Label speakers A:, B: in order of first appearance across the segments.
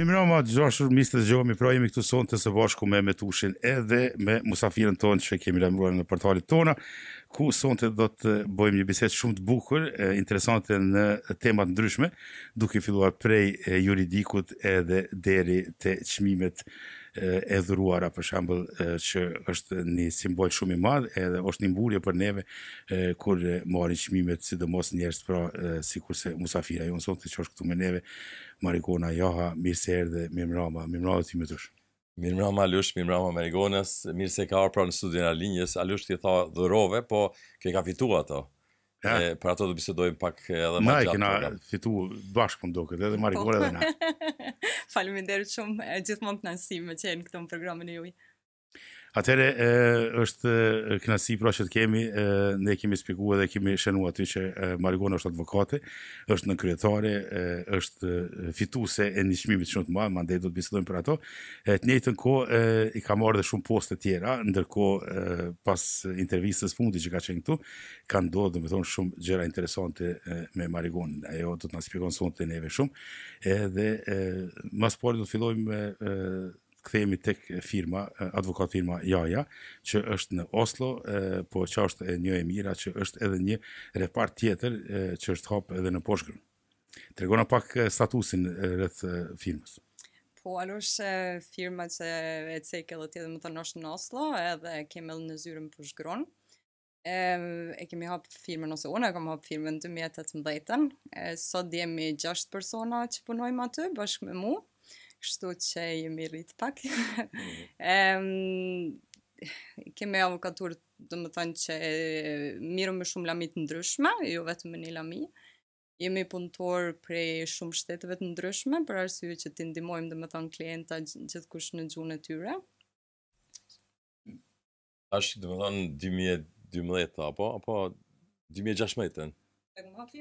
A: Mi ma nëma, gjashur, misë të zgjohemi, pra jemi këtu sonë të së bashku me Metushin edhe me musafirën tonë që kemi lemruar në portalit tona, ku sonë të do të bojmë një biset shumë të bukur, e, interesante në temat ndryshme, duke filluar prej e, juridikut edhe deri të qmimet e dhuruara për shembull që është një simbol shumë i madh edhe është një mburje për neve e, kur marrin çmimet sidomos njerëz pra
B: sikurse musafira jon sonte që është këtu me neve Marikona Joha mirë se erdhe Mimrama Mimrama ti më thosh Mirëmbrëma Alush, mirëmbrëma Marigonas mirë se ka ardhur pra në studion e linjës. Alush ti tha dhurove, po ke ka fituar ato. Ja. për ato të bisedojmë pak edhe më gjatë. Ma i kena fitu bashkë më duke, edhe marikore po. dhe
C: na. Faleminderit shumë, gjithmonë të nësime që e në këtëm programin e juj.
A: Atëre është kënaqësi pra që të kemi, e, ne kemi spjeguar dhe kemi shënuar aty që Marigona është advokate, është në kryetare, e, është fituese e një çmimi shumë të madh, mandej do të bisedojmë për ato. E, të njëjtën kohë e, i ka marrë dhe shumë poste të tjera, ndërkohë pas intervistës fundit që ka qenë këtu, kanë ndodhur domethënë shumë gjëra interesante e, me Marigon. Ajo do të na shpjegon sonte neve shumë. Edhe mbas do të fillojmë kthehemi tek firma, advokat firma Jaja, që është në Oslo, e, po që është e një e mira, që është edhe një repart tjetër e, që është hapë edhe në poshkërën. Tregona pak statusin rreth firmës.
C: Po, është firma që e cekë edhe tjetë më të noshtë në Oslo, edhe kemë edhe në zyrën në shgronë. E, e kemi hapë firmen ose unë, e kam hapë firmen 2018-ën. Sot dhemi 6 persona që punojmë aty, bashkë me mu. E, kështu që jemi rritë pak. um, kemi avokaturë dhe më thënë që mirë me shumë lamit ndryshme, jo vetëm me një lami, Jemi punëtorë prej shumë shtetëve të ndryshme, për arsye që ti ndimojmë dhe më thënë klienta gjithkush në gjunë e tyre.
B: Ashtë dhe më thënë 2012, apo? Apo 2016?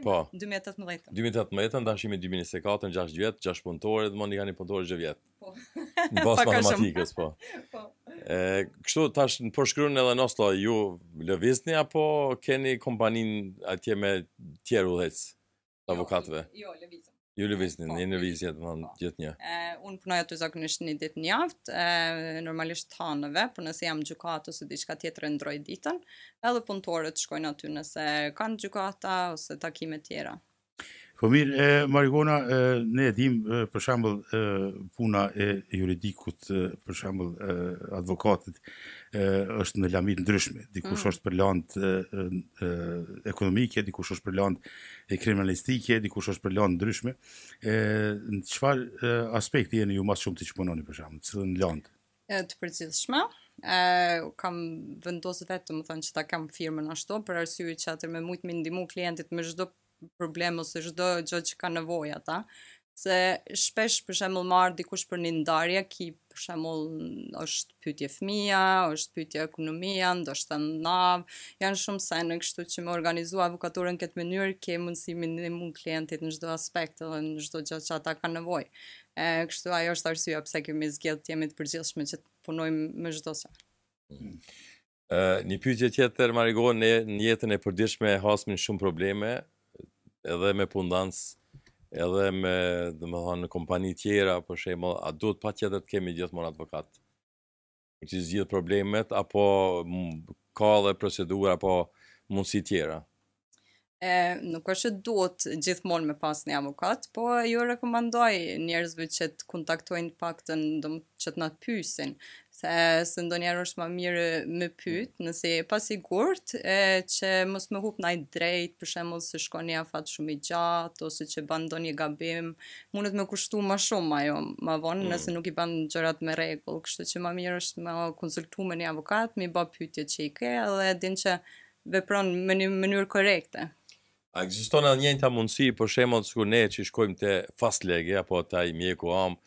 C: Po, 2018
B: 2018-ën, me shime 2024 6 vjetë, 6 punëtore, dhe mund një kanë një kanë punëtore vjetë. Po,
C: pa Në basë matematikës, po.
B: po. E, kështu, tash në përshkryrën edhe në ju lëvizni, apo keni kompanin atje me tjerë dhecë, jo, avokatëve? Jo, jo lëvizëm. Ju lëvizni, po, një në vizjet, po, gjithë një.
C: E, unë përnoj aty zakonisht një ditë një aftë, normalisht të hanëve, për nëse jam gjukatë ose diqka tjetër e ndroj ditën, edhe punëtore të shkojnë aty nëse kanë gjukata ose takime tjera.
A: Fëmir, po e, Marikona, e, ne edhim për shambull e, puna e juridikut, për shambull e, advokatit, është në lamit ndryshme, dikush mm. është për lëndë ekonomike, dikush është për lëndë e kriminalistike, dikush është për lëndë ndryshme. Ë në qëfar aspekti jeni ju mas shumë të që punoni për shumë, cilë në lëndë?
C: Të përgjithshme, e, kam vendosë vetë të më thënë që ta kam firme ashtu për arsyri që atër me mujtë me ndimu klientit me zhdo problem ose zhdo gjë që ka nevoja ata, se shpesh për shembull marr dikush për një ndarje, ki për shembull është pyetje fëmia, është pyetje ekonomia, ndoshta ndav, janë shumë sa në kështu që më organizoj avokaturën këtë mënyrë, ke mundësi me mund klientit në çdo aspekt edhe në çdo gjë që ata kanë nevojë. Ë kështu ajo është arsyeja pse kemi zgjedhë të jemi të përgjithshëm që të punojmë me çdo sa.
B: Uh, një pyqe tjetër, Marigo, në jetën e përdishme hasmin shumë probleme edhe me pundans edhe me, dhe thonë, kompani tjera, për shemë, a duhet pa tjetër të kemi gjithë mon advokat? që zgjithë problemet, apo ka dhe procedur, apo mundësi tjera?
C: E, nuk është që duhet gjithmonë me pas një avokat, po ju rekomandoj njerëzve që të kontaktojnë pak të në që të në pysin, se se ndonjëherë është më mirë me pyt, mm. nëse e pa sigurt e që mos më hub ndaj drejt për shembull se shko një afat shumë i gjatë ose që bën ndonjë gabim mundet më kushtu më shumë ajo më vonë mm. nëse nuk i bën gjërat me rregull kështu që më mirë është më konsultu me një avokat mi bë pyetje që i ke dhe din që vepron në një mënyrë korrekte
B: A ekziston edhe njëjta mundësi për shembull kur ne që shkojmë te fast lege apo ataj mjeku am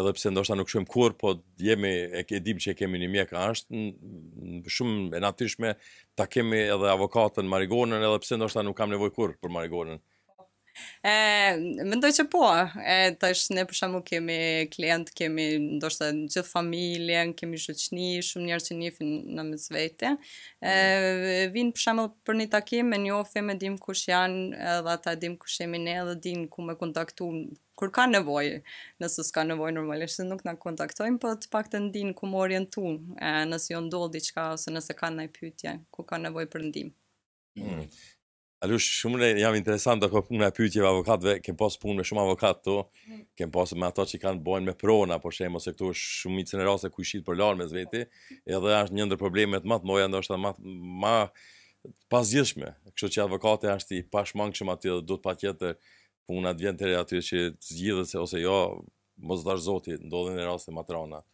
B: edhe pse ndoshta nuk shojmë kur, po jemi e ke dim që kemi një mjek asht shumë e natyrshme ta kemi edhe avokatën Marigonën, edhe pse ndoshta nuk kam nevojë kur për Marigonën.
C: E, mendoj që po, e, të është ne përshamu kemi klient, kemi ndoshtë gjithë familjen, kemi shëqni, shumë njerë që njëfin në më zvete. Vinë përshamu për një takim me një me dim kush janë dhe ata dim kush jemi ne dhe din ku me kontaktu kur ka nevoj, nëse s'ka nevoj normalisht se nuk na kontaktojmë, për po të pak të ndin ku më orientu, e, nëse jo ndodh diqka ose nëse ka nëjë pytje, ku ka nevoj për ndim. Mm.
B: Alo, shumë jam interesant do ka puna e pyetjeve avokatëve, kem pas punë me shumë avokatë këtu, kem pas me ato që kanë bën me prona, por shemë ose këtu është shumë i çnë rase ku i shqitë për lar me zveti, edhe është një ndër probleme të madh, është ndoshta më pas gjithshme, Kështu që avokati është i pashmangshëm aty dhe do të patjetër puna të vjen deri aty që zgjidhet se ose jo, mos dash zoti ndodhin në raste matrona.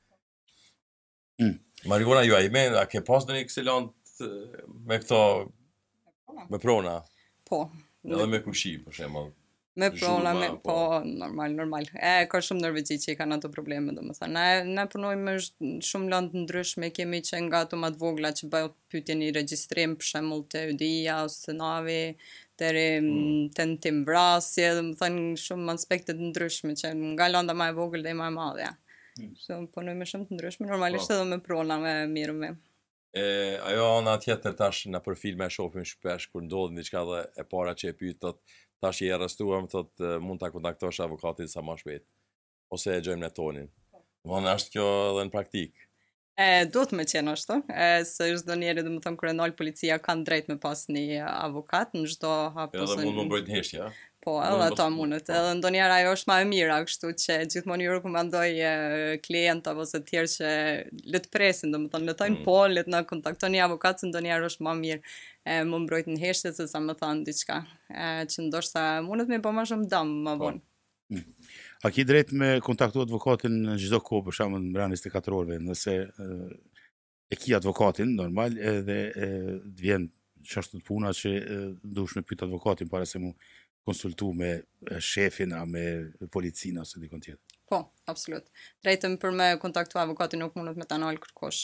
B: Mm. Marigona ju ai më, a ke pas ndonjë eksilent me këto me prona? Po. Edhe me kushi, për shemë.
C: Me prona, me po. po, normal, normal. E, ka shumë nërvegji që i kanë ato probleme, dhe më tha. Ne, ne punojmë shumë landë ndryshme, kemi që nga ato matë vogla që bëjot pytje një registrim, për shemë të udija, ose navi, deri mm. të në tim vrasje, dhe më thënë shumë aspektet ndryshme, që nga landa ma e vogël dhe i ma e madhja. Mm. So, punojmë me shumë të ndryshme, normalisht po. edhe me prona, me mirë me.
B: E, ajo ona tjetër tash në për filme e shohim shpesh kur një diçka dhe e para që e pyetot tash i arrestuam thot mund ta kontaktosh avokatin sa më shpejt ose e gjojmë në tonin. Do të kjo edhe në praktik.
C: E do të më qenë ashtu, e se është do njerë, dhe më thëmë, kërë policia kanë drejt me pas një avokat, në gjithdo hapë... E dhe mund më bëjt një Po, edhe ato mundet, po. edhe ndonjëherë ajo është më e mirë, kështu që gjithmonë ju rekomandoj klient apo se të tjerë që le të presin, domethënë le të thonë mm. po, le të na kontaktoni avokatin, ndonjëherë është më mirë e më mbrojtën në heshtje se sa më thanë diçka. që ndoshta mundet më po më shumë dëm më po. vonë.
A: Mm. A ki drejt me kontaktu advokatin në gjithdo kohë për shumë në mërani 24 orve nëse e ki advokatin normal edhe të vjen qashtu të puna që dush me pyta advokatin pare se mu konsultu me shefin a me policin ose dikon tjetë.
C: Po, absolut. Drejtëm për me kontaktu avokatin nuk mundet me ta nalë kërkosh.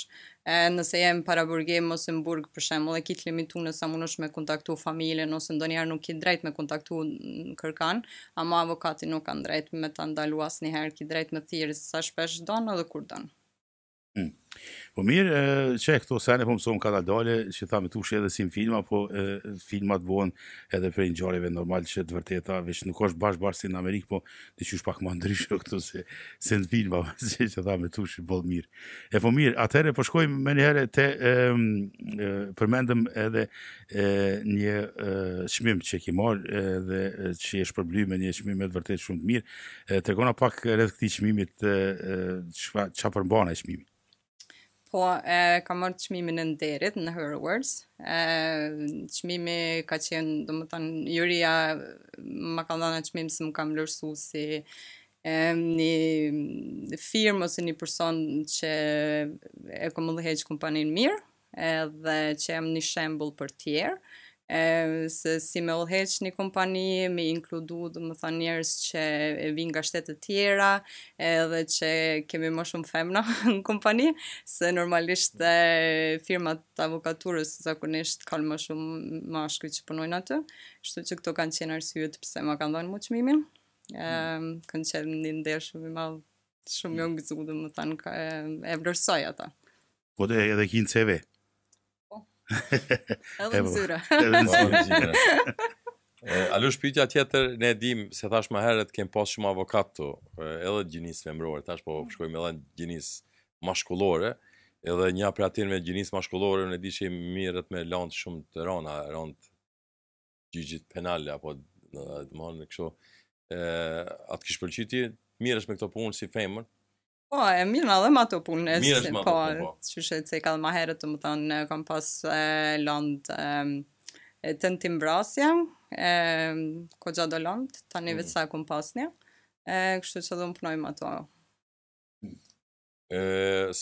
C: E, nëse jem para burgim ose në burg për shemë, dhe kitë limitu nësa mund është me kontaktu familjen ose ndonjëherë nuk kitë drejt me kontaktu në kërkan, ama avokati nuk kanë drejt me ta ndalu asë njëherë, kitë drejt me thirë sa shpesh donë edhe kur donë.
A: Hmm. Po mirë, që e këto sene, po më sonë që tha me tush edhe si në filma, po e, filmat buon edhe për një normal që të vërteta, veç nuk është bashkë-bashkë si në Amerikë, po të që është pak më ndryshë këto se, se në filma, që, që tha me tush, bolë po mirë. E po mirë, atëherë, po shkojmë me njëherë të e, e, përmendëm edhe e, një e, shmim që ki marë dhe që e shpërbly me një shmim e të vërtet shumë të mirë, të pak redhë këti shmimit, e, e, qa,
C: Po, e, ka marrë qmimin e nderit në Hurwards. Qmimi ka qenë, do më tanë, juria më ka dhana qmim se më kam lërsu si e, një firmë ose një person që e komullë heqë kompaninë mirë edhe që jam një shembul për tjerë e, se si me ullheq një kompani, me inkludu dhe më thonë njerës që e vinë nga shtetët tjera edhe që kemi më shumë femna në kompani, se normalisht e, firmat të avokaturës zakonisht kalë më shumë më shkri që punojnë atë, shtu që këto kanë qenë arsyet pëse ma kanë dhonë muqmimin, mm. kanë qenë një ndërë shumë i malë shumë mm. jo në më thonë, e, e vlerësoj ata.
A: Po dhe edhe kinë të
B: Po.
C: Edhe në zyra. Edhe
A: në zyra.
B: Alo shpytja tjetër, ne dim se thash më herët kem pas shumë avokat të, edhe gjinisë femërore thash po mm. shkojmë edhe gjinisë maskullore, edhe një apratin me gjinisë maskullore, ne di që i mirët me lantë shumë të rana, rantë gjyqit penale, apo në, në, në, në, në, në, në, në, në, në, në, në,
C: Po, e mirë më po, po. dhe ma të punë nësë. Mirë po. Që shetë se ka kalë ma herë të më thonë, kam pas e, land e, e, të në timbrasja, e, ko gjatë do land, të një mm. vetësa e kom pas një, e, kështu që dhe më punoj ma të.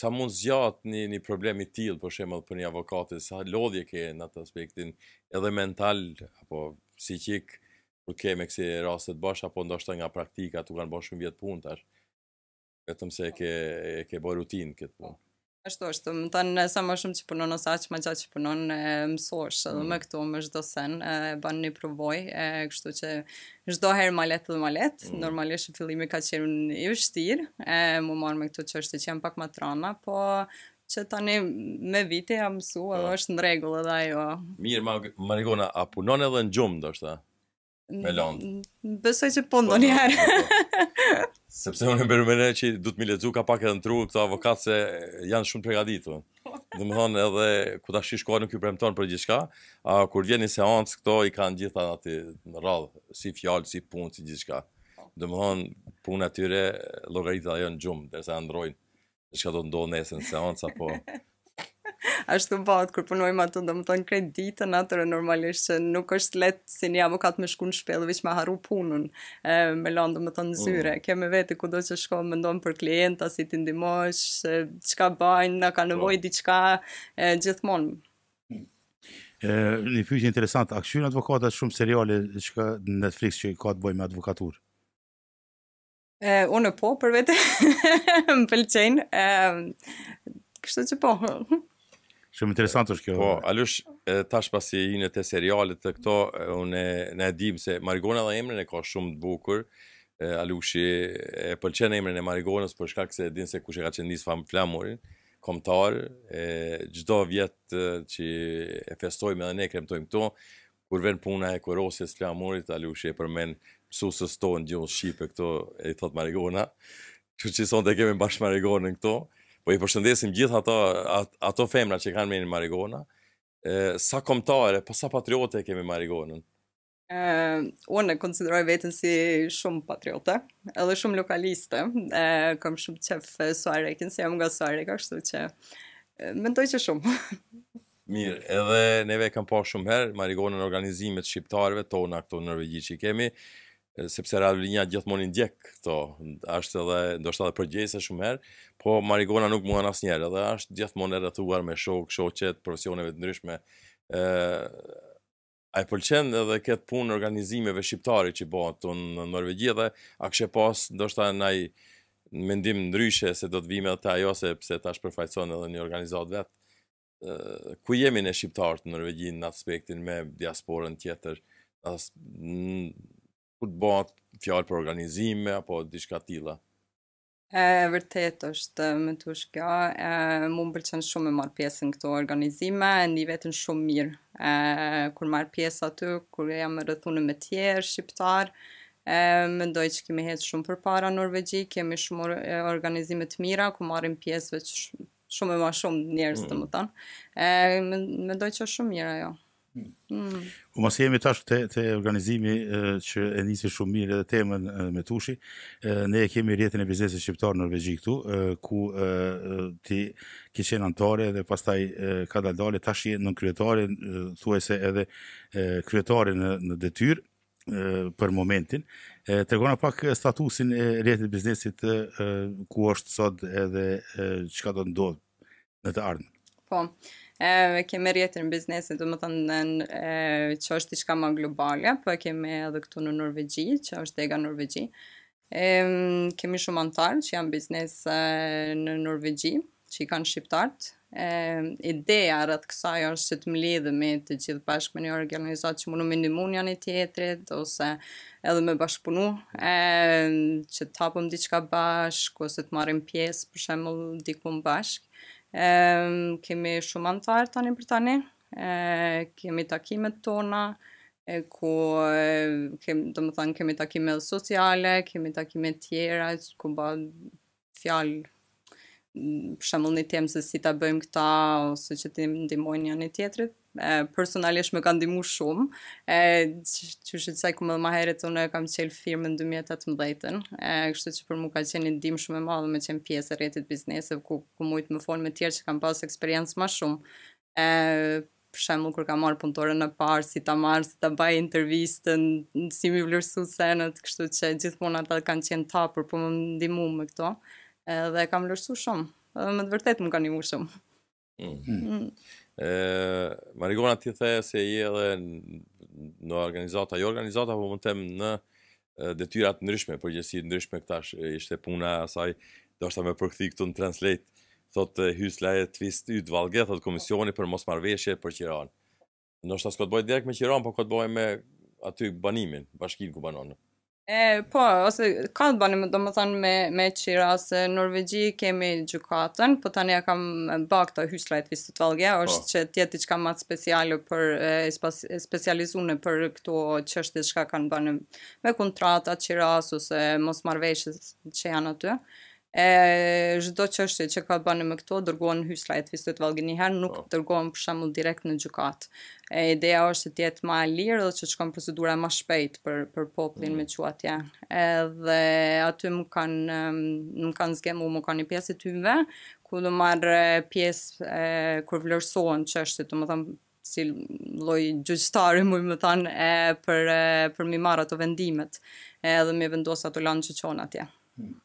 B: Sa mund zjatë një, një problemi tjilë, po shemë dhe për një avokatë, sa lodhje ke në atë aspektin edhe mental, apo si qikë, Okay, më kthej rastet bash apo ndoshta nga praktika, tu kanë bën shumë vjet punë tash vetëm se e ke e ke bërë rutinë këtë punë.
C: Ashtu është, më tanë sa më shumë që punon ose aqë më gjatë që punon, e, mësosh edhe mm. me këtu më gjdo sen, e, banë një provoj, e, kështu që çdo herë ma dhe ma letë, mm. normalisht fillimi ka qenë i vështirë, e, më marë me këtu që është që jam pak më trana, po që tani me vite jam mësu, edhe po. është në regullë edhe ajo.
B: Mirë, Marigona, a punon edhe në gjumë, do
C: me lëndë. Besoj që po ndonjë po, herë. Po,
B: po. Sepse unë e përmendë që do të më lexu ka pak edhe në tru këto avokat se janë shumë përgatitur. Do të thonë edhe ku ta shish kohën këy premton për gjithçka, a kur vjen një seancë këto i kanë gjithë aty në radhë, si fjalë, si punë, si gjithçka. Do të thonë puna tyre llogaritë ajo në xhum, derisa ndrojnë çka do të ndodhë nesër në seancë apo
C: Ashtu bëhet kur punojmë ato, domethën kreditën atëre normalisht që nuk është lehtë si një avokat me shkuën në shpellë veç me harru punën, e, me lën domethën zyre. Mm. Kemë vetë kudo që shkon mendon për klienta si ti ndihmosh, çka bajnë, na ka nevojë mm. diçka gjithmonë. Mm.
A: E, një pyetje interesante, a kshin avokata shumë seriale çka Netflix që i ka të bëjë me advokaturë?
C: Unë po, për vete, më pëlqenë kështu që po.
B: Shumë interesant është kjo. Po, Alush, tash pasi i në të serialit të këto, unë e dim se Marigona dhe emrin e ka shumë të bukur. Alushi e pëlqen emrin e Marigonës për shkak se din se kush e ka qendis fam flamurin komtar, çdo vjet që e festojmë edhe ne kremtojmë këto kur vjen puna e korosjes flamurit, Alushi e përmend mësuesës tonë gjithë shqipe këto e thot Marigona. Që që sonte kemi bashkë Marigonën këto po i përshëndesim gjithë ato, ato femra që kanë meni Marigona, e, sa komtare, po sa patriote kemi Marigonën?
C: Uh, unë e konsideroj vetën si shumë patriote, edhe shumë lokaliste. Uh, kam shumë qefë Suarekin, si jam nga Suarek, ashtu që uh, mendoj që shumë.
B: Mirë, edhe neve kam pa shumë herë, marigonën organizimet shqiptarve tona këto në Norvegji që kemi. Uh, sepse radiolinja gjithmonë ndjek këto, është edhe ndoshta edhe përgjese shumë herë, po Marigona nuk mundan asnjëherë, edhe është gjithmonë rrethuar me shok, shoqet, profesioneve të ndryshme. ë A e pëlqen edhe këtë punë organizimeve shqiptare që bëhen këtu në Norvegji dhe a kishe pas ndoshta ndaj mendim ndryshe se do të vime atë ajo sepse tash përfaqëson edhe një organizatë vet. ë Ku jemi ne shqiptarët në Norvegji në aspektin me diasporën tjetër? As, ku të bëhat fjalë për organizime apo diçka të tilla.
C: Ë vërtet është më tush kjo, ë më pëlqen shumë e marr pjesë në këto organizime, ndi vetën shumë mirë. Ë kur marr pjesë aty, kur jam rëthunë me tjerë shqiptar, ë ndoj që kemi hetë shumë përpara në Norvegji, kemi shumë organizime të mira ku marrin pjesë vetë shumë më shumë njerëz domethënë. Mm. Ë mendoj që është shumë mirë ajo. Ja. Mm.
A: U mos jemi tash te te organizimi e, që e nisi shumë mirë edhe temën me Tushi. E, ne e kemi rjetin e biznesit shqiptar në Norvegji këtu, e, ku e, ti ke qenë antore dhe pastaj e, ka dalë dalë tash në kryetarin thuajse edhe kryetarin në, në detyrë për momentin. Tregona pak statusin e rjetit biznesit e, ku është sot edhe çka do të ndodhë në të ardhmen.
C: Po e kemi rjetër në biznesin, do më të në që është i shka ma globalja, po e kemi edhe këtu në Norvegji, që është dega Norvegji. E, kemi shumë antarë që janë biznes e, në Norvegji, që i kanë shqiptartë. Ideja rrëtë kësaj është që të më lidhë me të gjithë bashkë me një organizatë që më në minimun janë i tjetrit, ose edhe me bashkëpunu, e, që të tapëm diçka bashkë, ose të marim pjesë, për shemë më dikëm bashkë. E kemi shumë antarë tani për tani. E kemi takimet tona, e ku kem, domoshta kemi takime sociale, kemi takime tjera ku bën fjalë Mm, për shembull një temë se si ta bëjmë këta ose që të ndihmojnë njëri tjetrit personalisht më ka ndihmu shumë. ë që saj sa më më herët unë kam firme firmën 2018-ën. ë kështu që për mua ka qenë ndim shumë e madhe me qenë pjesë e retit bizneset ku ku mujt më fol me tjerë që kanë pas eksperiencë më shumë. ë për shembull kur kam marr punëtore e parë si ta marr, si ta baj intervistën, si mi vlerësu senët, kështu që gjithmonë ata kanë qenë tapur, për po më ndihmu me këto edhe kam lërsu shumë, edhe me të vërtet më ka një mu shumë.
B: Mm. Mm. Marigona ti the se je edhe në organizata, jo organizata, po më të temë në detyrat por për gjësi ndryshme këta ishte puna asaj, do është ta me përkëthi këtu në translate, thotë hysë laje të vistë ytë valge, thotë komisioni për mos marveshje për Qiran. Në është ta s'ko të bojë direkt me Qiran, po ko të bojë me aty banimin, bashkinë ku banonë.
C: E, po, ose ka të bani, do më thënë me, me qira, se Norvegji kemi gjukatën, po tani ja kam bak të hyslajt visë të valgja, po. është që tjeti që kam matë specialu për, e, specializune për këto qështi që ka kanë bani me kontrata, qira, ose mos marveshës që janë aty e çdo çështje që ka bënë me këto dërgohen hyslaj të fistit vallgë një herë nuk oh. dërgohen për shembull direkt në gjykat. E ideja është të jetë më lirë dhe që shkon procedura më shpejt për për popullin mm. me çuat atje. Edhe aty më kanë më kanë zgjemu më kanë një pjesë të tyre ku do marr pjesë kur vlerësohen çështjet, domethënë si lloj gjyqtari më më thanë e, për e, për mi marr ato vendimet edhe më vendos ato lanë që çon atje. Mm.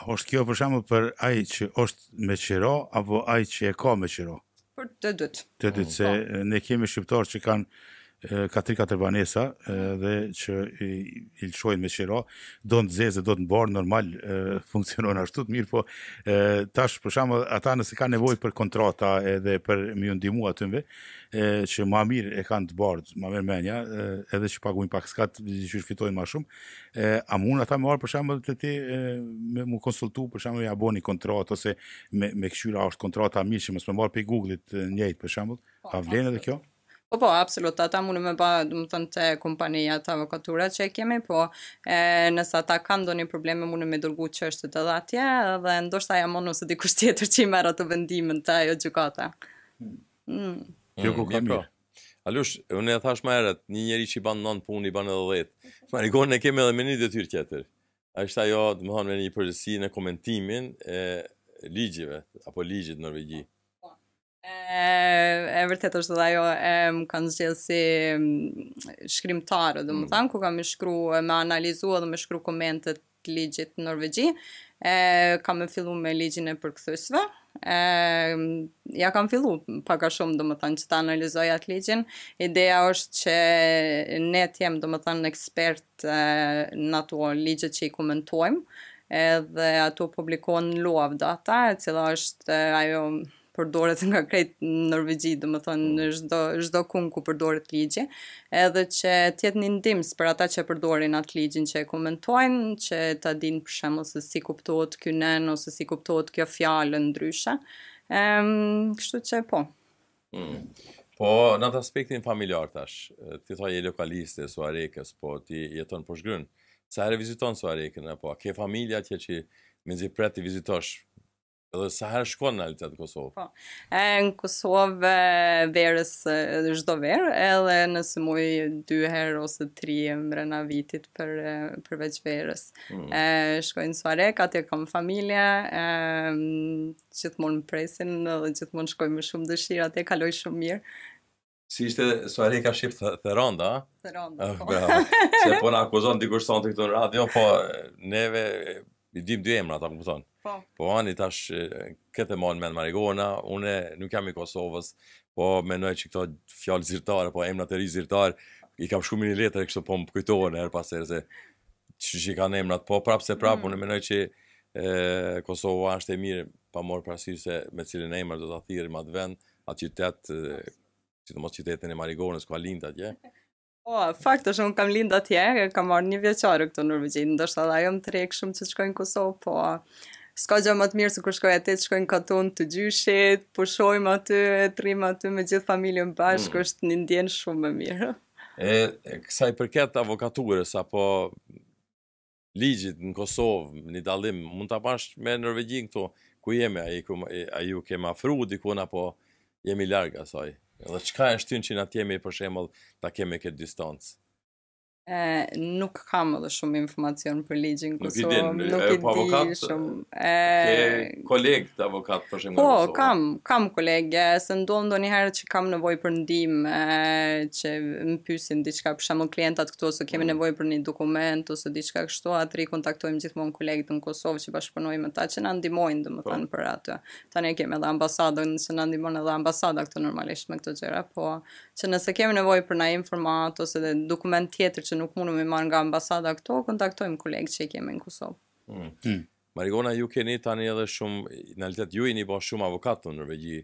A: A është kjo për shembull për ai që është me qiro apo ai që e ka me qiro?
C: Për të dytë.
A: Të dytë mm, se po. ne kemi shqiptarë që kanë ka tri katër banesa dhe që i, lëshojnë me qera, do në zezë, do të barë, normal funksionon ashtu të mirë, po tash për shama ata nëse ka nevoj për kontrata edhe për mi undimu atëmve, që ma mirë e kanë të barë, ma mirë menja, edhe që paguin pak skatë, që fitojnë ma shumë, e, a mund ata me arë për shama të ti me mu konsultu për shama me aboni kontrata, ose me, me këshyra është kontrata mirë që mësë me marë për Google-it njëjtë për shama, a vlenë edhe kjo? Po,
C: Po po, absolut, ata me ba, du më thënë, të kompanija të avokatura që e kemi, po e, nësa ta kanë do një probleme, mune me dërgu që është të dhe atje, dhe ndoshta ja monu se dikush tjetër që i marrë atë vendimin të ajo gjukata. Hmm. Mm.
B: Jo, ku mm, ka mirë. Alush, unë e thash më erët, një njeri që i banë nënë punë, i banë edhe 10, Marikon, ne kemi edhe me një dëtyrë tjetër. A është ajo, dëmëhon, me një përgjësi në komentimin e ligjive, apo ligjit Norvegjit.
C: E vërtet është dhe ajo kanë zhjelë si mm, shkrimtarë, dhe më mm. thanë, ku kam me shkru, me analizua dhe me shkru komentet ligjit në Norvegji, kam me fillu me ligjin e përkëthysve, e, ja kam fillu paka shumë, dhe më thanë, që ta analizoj atë ligjin, ideja është që ne t'jem, dhe më thanë, ekspert në ato ligjit që i komentojmë, edhe ato publikon law of data, e cila është ajo përdoret nga krejt Norvegji, dhe më thonë, në çdo zdo kun ku përdoret ligje, edhe që tjetë një ndims për ata që përdorin atë ligjin që e komentojnë, që ta din për shemë ose si kuptohet kjo nen ose si kuptohet kjo fjalë ndryshe, Ehm, kështu që po.
B: Mm. Po, në atë aspektin familjar tash, ti thoi e lokaliste, suarekes, po ti jeton për po shgrën, sa herë viziton suarekën, po, ke familja që, që menzi pret të vizitosh Edhe sa herë shkon në Alitet Kosovë?
C: Po. E, në Kosovë verës çdo verë, edhe nëse muj dy herë ose tri emra në vitit për për veç verës. Mm. E shkoj në Suare, atje kam familje, e gjithmonë më presin, edhe gjithmonë shkoj me shumë dëshirë, atje kaloj shumë mirë.
B: Si ishte Suare ka shift te Ronda? Te ah, Po. Se po në akuzon dikush sonte këtu në radio, po neve i dim dy emra ta kupton. Po. Po ani tash këtë mall me Marigona, unë nuk jam i Kosovës, po mendoj që këto fjalë zyrtare, po emra e ri zyrtar i kam shkruar në letër kështu po më kujtohen her pas herë se çish i kanë emrat, po prapse prapë mm. unë mendoj që e, Kosova është e mirë pa marr parasysh se me cilën emër do ta thirrim atë vend, atë qytet, sidomos qytetin e Marigonës ku lindat, atje.
C: O, po, oh, fakt është, unë kam linda tje, kam marrë një vjeqarë këtu në Norvegjin, ndështë edhe jëmë të rekë shumë që të shkojnë Kosovë, po s'ka gjë më të mirë se kërë shkojnë atë të shkojnë katon të gjyshit, po shojnë aty, e aty me gjithë familjën bashkë, mm. është një ndjenë shumë më mirë.
B: E, e kësa i përket avokaturës, apo ligjit në Kosovë, një dalim, mund të apash me Norvegjin këtu, ku jemi, a ju kema fru, dikuna, po jemi larga, Dhe çka e shtyn që na të për shembull ta kemi këtë distancë
C: e nuk kam edhe shumë informacion për ligjin kusor, nuk i po avokat, shumë. E
B: koleg të avokat për shembull. Po, Kosovë. kam,
C: kam kolege, se ndonjë ndonjë herë që kam nevojë për ndihmë, e që më pyesin diçka, për shembull klientat këtu ose kemi mm. nevojë për një dokument ose diçka kështu, atë i kontaktojmë gjithmonë kolegët në Kosovë që bashkëpunojmë ta që na ndihmojnë domethënë po. për atë. Tani kemi edhe ambasadën, se na ndihmon edhe ambasadat këtu normalisht me këto gjëra, po që nëse kemi nevojë për na informat ose dokument tjetër që nuk mundu me marrë nga ambasada këto, kontaktojmë kolegë që i kemi në Kosovë.
B: Mm. Mm. Marigona, ju keni tani edhe shumë, në realitet, ju i një bërë shumë avokatë në nërvegji,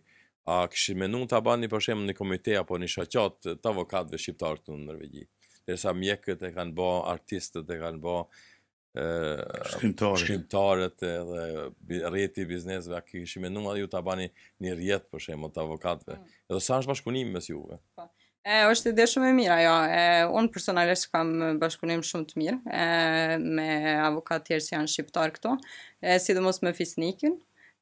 B: a këshin me nuk të abani për shemë në komitea, apo në shëqatë të avokatëve shqiptarë të në nërvegji, dhe sa mjekët e kanë bërë, artistët e kanë bërë, shkrimtarët dhe rjeti biznesve, a këshin me ju të abani një rjetë për shemë të avokatëve, mm. edhe sa është bashkunim mes juve? Pa. Po.
C: E, është ide shumë e mira, jo. E, unë personalisht kam bashkunim shumë të mirë e, me avokat tjerë që janë shqiptarë këto, e, sidomos me fisnikin.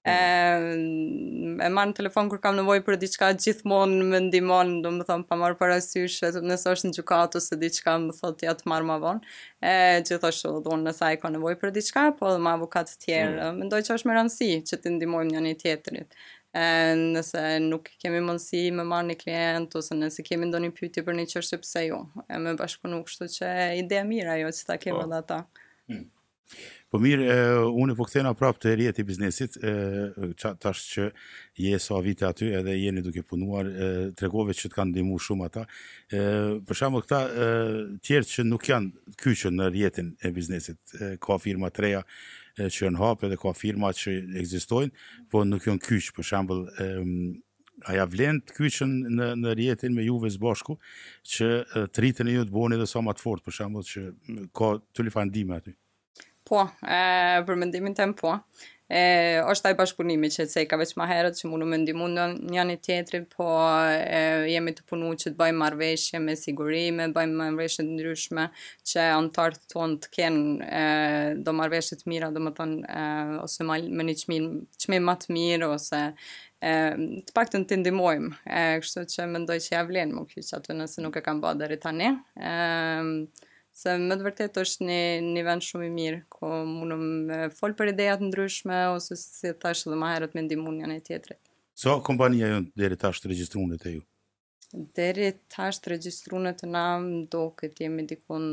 C: E, mm. e marë në telefon kur kam nevojë për diçka gjithmonë më ndimonë, do më thonë pa marë parasysh, nëse është në gjukatu ose diçka më thotë ja të marë ma vonë. E, gjithashtu dhe unë nësa e ka nevojë për diçka, po dhe më avokat tjerë, mm. mendoj që është më rëndësi që të ndimojmë një një tjetërit nëse nuk kemi mundësi me marrë një klient, ose nëse kemi ndo një pyti për një qërshë pëse jo, e me bashkëpunu kështu që ideja mira jo që ta kemi oh. Po. dhe Hmm.
A: Po mirë, unë po këthena prapë të rjeti i biznesit, uh, tash që je sa so vite aty edhe jeni duke punuar, uh, tregove që të kanë dimu shumë ata, uh, për shamë këta uh, tjertë që nuk janë kyqën në rjetin e biznesit, ka firma treja, që janë hapë edhe ka firma që ekzistojnë, po nuk janë kyç, për shembull, a ja vlen të kyçën në në rjetin me Juve së bashku që të rriten ju të bëni edhe sa më të fortë, për shembull, që ka tulifandime aty.
C: Po, e, për mendimin tem po e është taj bashkëpunimi që të sejka veç më herët që mundu me ndimu në një një po e, jemi të punu që të bëjmë marveshje me sigurime me bëjmë marveshje të ndryshme që onë ton të kenë do marveshje të mira do më tonë ose ma, me një qmi qmi të mirë ose e, të pak të në të ndimojmë e, kështu që më ndoj që javlenë më kështu që atë nëse nuk e kam bëjmë dhe rritani se më të vërtet është një një vend shumë i mirë ku mundem të fol për ideja të ndryshme ose si thash edhe më herët me ndimun janë e tjetrit.
A: Sa so, kompania jon deri tash të regjistruan te ju?
C: Deri tash të regjistruan e na do këtë jemi dikon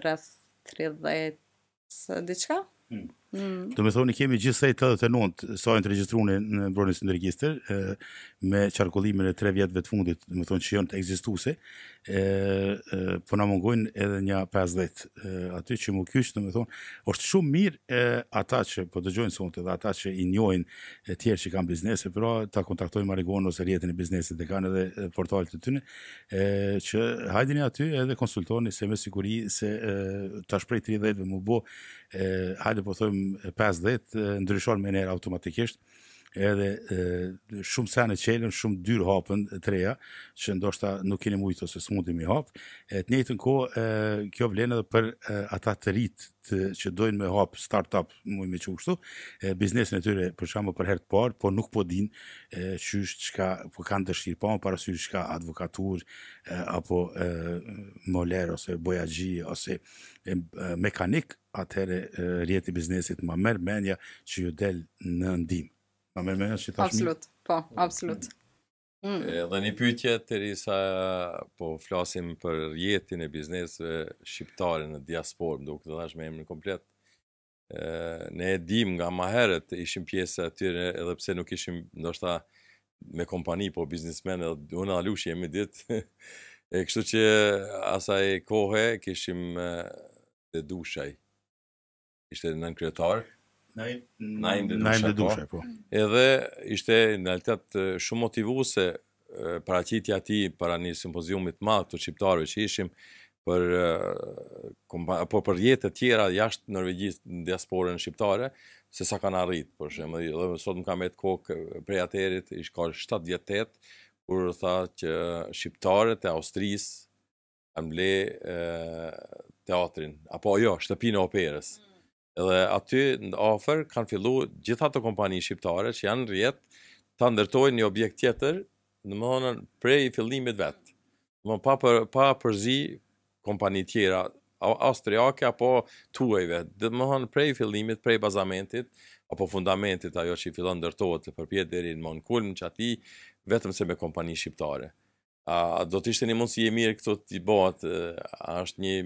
C: rreth 30 diçka. Hmm. Mm. Do
A: të thonë kemi gjithsej 89 sa janë të regjistruar në Bronin e Regjistrit me çarkullimin e tre vjetëve të fundit, do të thonë që janë ekzistuese. ë po na mungojnë edhe një 50 aty që më kyç, do të thonë, është shumë mirë e, ata që po dëgjojnë sonte dhe ata që i njohin të tjerë që kanë biznese, por ta kontaktojmë Marigon ose rjetin e biznesit dhe kanë edhe portal të tyre, ë që hajdini aty edhe konsultoni se me siguri se ta shpreh 30 do mu bë ë hajde po thonë e 50 ndryshon mënyrë automatikisht edhe e, shumë sene qelën, shumë dyrë hapën të reja, që ndoshta nuk kene mujtë ose së i hapë. E të njëtë në kohë, kjo vlenë edhe për e, ata të rritë të, që dojnë me hapë start-up, me që ushtu, e, biznesin e tyre për shama për hertë parë, po nuk po dinë qështë që ka, po kanë të shqirë, po më parasyrë që ka advokaturë, apo e, moler, ose bojagji, ose e, e, mekanik, atëherë rjetë i biznesit më mërë menja që ju delë në ndimë.
B: A me mehen që tashmi? Absolut,
C: po, absolut. Mm. mm.
B: Dhe një pytje të risa, po flasim për jetin e biznesve shqiptare në diasporë, mdo të dhash me emrin komplet. ne e dim nga maheret, ishim pjesë atyre edhe pse nuk ishim ndoshta me kompani, po biznismen, edhe unë alush jemi ditë. e kështu që asaj kohë kishim dhe dushaj, ishte në nënkretarë, Naim dhe dusha, po. dusha po. Edhe ishte në realitet shumë motivuese paraqitja e tij para një simpoziumi të madh të shqiptarëve që ishim për apo për jetë të tjera jashtë Norvegjisë në diasporën shqiptare se sa kanë arrit, për shembull, edhe sot më kam të kokë prej atërit, ish ka 7 8 kur tha që shqiptarët e Austrisë kanë le teatrin apo jo, shtëpinë e operës. Mm Edhe aty në afër kanë fillu gjitha të kompani shqiptare që janë rjetë të ndërtojnë një objekt tjetër, në më prej fillimit vetë. Domo më pa, për, pa përzi kompani tjera, austriake apo tuajve, dhe më thonë prej fillimit, prej bazamentit, apo fundamentit ajo që i fillon ndërtohet të përpjet deri në Monkulm, që ati vetëm se me kompani shqiptare. A, do të ishte një mundësi e mirë këto të bëhat, a është një,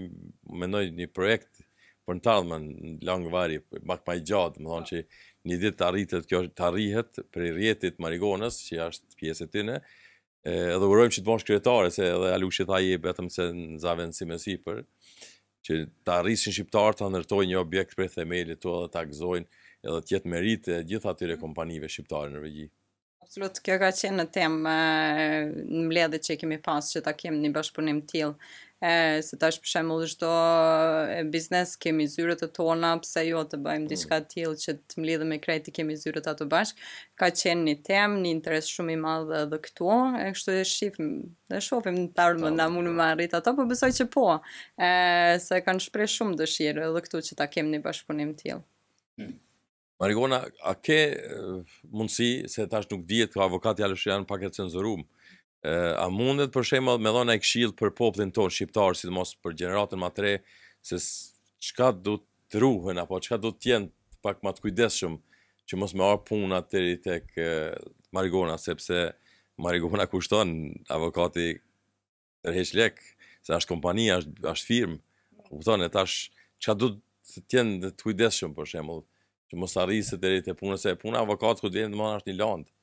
B: mendoj, një projekt, për në tardhme në langë vari, bak ma i gjatë, më thonë që një ditë të arritët kjo, të arrihet për i rjetit Marigonës, që është pjesë tyne, e, edhe urojmë që të bosh kretare, se edhe Alushi tha je betëm se në zaven si me sipër, që të arrisin shqiptarë të ndërtoj një objekt për themelit të edhe të akzojnë, edhe të jetë merit e gjitha tyre kompanive shqiptare në regjitë.
C: Absolut, kjo ka qenë në temë në mledhe që kemi pas që ta kemë një bashkëpunim tjilë. se se tash për shembull çdo biznes kemi zyrat të tona, pse jo të bëjmë diçka të tillë që të mlidhem me krejtë kemi zyrat ato bashk. Ka qenë një temë, një interes shumë i madh edhe këtu, e kështu e shifim, e shohim në tarmë na mundu të po. marrit ato, por besoj që po. Ë se kanë shprej shumë dëshirë edhe këtu që ta kemi një bashkëpunim të tillë. Hmm.
B: Marigona, a ke eh, mundësi se tash nuk dihet ka avokati Alshian pak e cenzuruar? Eh, a mundet për shembull me dhona e këshillit për popullin ton shqiptar, sidomos për gjeneratën më të re, se çka do të ruhen apo çka do të jenë pak më të kujdesshëm që mos më arë puna deri tek eh, Marigona, sepse Marigona kushton avokati rreth lek, se as kompania, është firmë, u thonë tash çka do të jenë të kujdesshëm për shembull që mos arrisë të te e se punë avokatës ku djenë të mënë është një landë.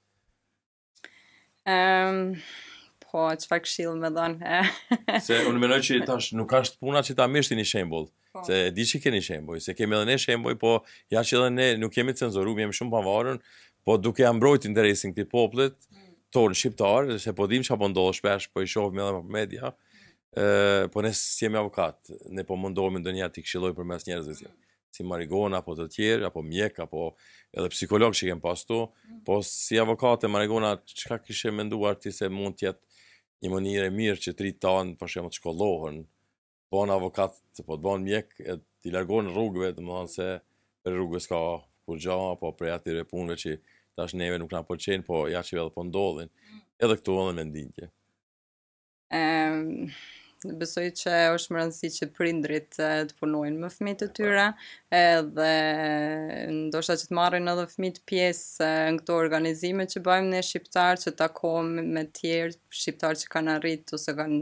C: Um, ehm, po, që fa këshilë me dhënë. se unë menoj që tash
B: nuk ashtë puna që ta mishti një shembol, po. se di që keni shemboj, se kemi edhe ne shemboj, po ja që edhe ne nuk kemi cenzoru, mi jemi shumë përvarën, po duke ja interesin këti poplet, tonë shqiptarë, se po dim që apo ndodhë shpesh, po i shofëm edhe për media, uh, po si jemi avokat, ne po mundohemi ndonjëherë të këshilloj përmes njerëzve Mm si marigona apo të tjerë, apo mjek, apo edhe psikolog që i kemë pas tu, mm. po si avokate marigona, qka kështë e menduar ti se mund tjetë një mënire mirë që të rritë tanë, për të shkollohën, po në avokat të po të banë mjek, e të largohën rrugëve, të më dhënë se për rrugëve s'ka kur gjama, po për ati repunve që tash neve nuk nga po po ja që vedhë po ndodhin, mm. edhe këtu edhe me ndinke.
C: Besoj që është më rëndësi që prindrit të punojnë më fëmijët të po. tyre, dhe ndoshta që të marrin edhe fmit pjesë në këto organizime që bëjmë në shqiptarë, që të akohëm me tjerë, shqiptarë që kanë arritë, ose kanë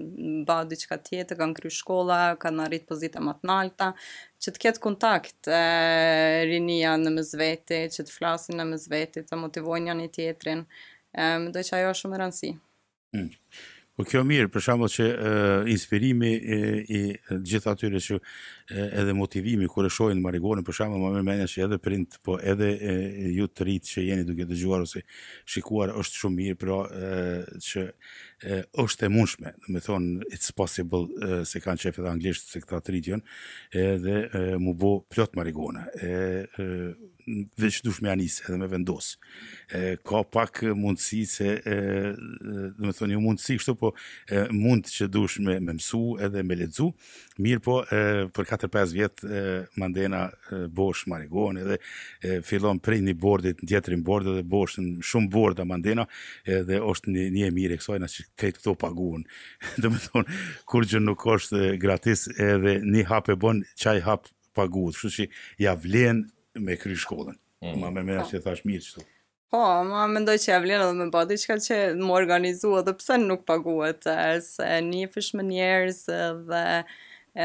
C: bërë diçka qëka tjetë, kanë kry shkolla, kanë arritë pozita matë nalta, që të ketë kontakt e, rinia në mëzveti, që të flasin në mëzveti, të motivojnë një tjetërin, më dojë që ajo është më rëndësi.
A: Mm. Po kjo mirë, për shembull që e, inspirimi e, i gjithë atyre që e, edhe motivimi kur e shohin Marigonin, për shembull, më mëmendja që edhe print, po edhe e, ju të rit që jeni duke dëgjuar ose shikuar është shumë mirë, pra që e, është e mundshme. Do të thonë it's possible e, se kanë çefë anglisht se këta të rit janë, edhe mu bë plot Marigona. E, e veç dush me anisë edhe me vendos. ka pak mundësi se, dhe me thonë, një jo mundësi kështu, po mundë mund që dush me, me mësu edhe me ledzu, mirë po e, për 4-5 vjetë mandena e, bosh marigon edhe e, fillon prej një bordit, në tjetërin bordit dhe bosh në shumë borda mandena edhe është një, një e mire kësojna që krejtë këto paguën. dhe me thonë, kur gjë nuk është gratis edhe një hap e bon, qaj hap paguat, kështu që ja vlen me kry shkollën. Mm. Ma me mena po. që thash mirë qëtu.
C: Po, ma mendoj që e vlenë dhe me bati që ka që më organizu edhe pëse nuk paguet, se një fësh njerës dhe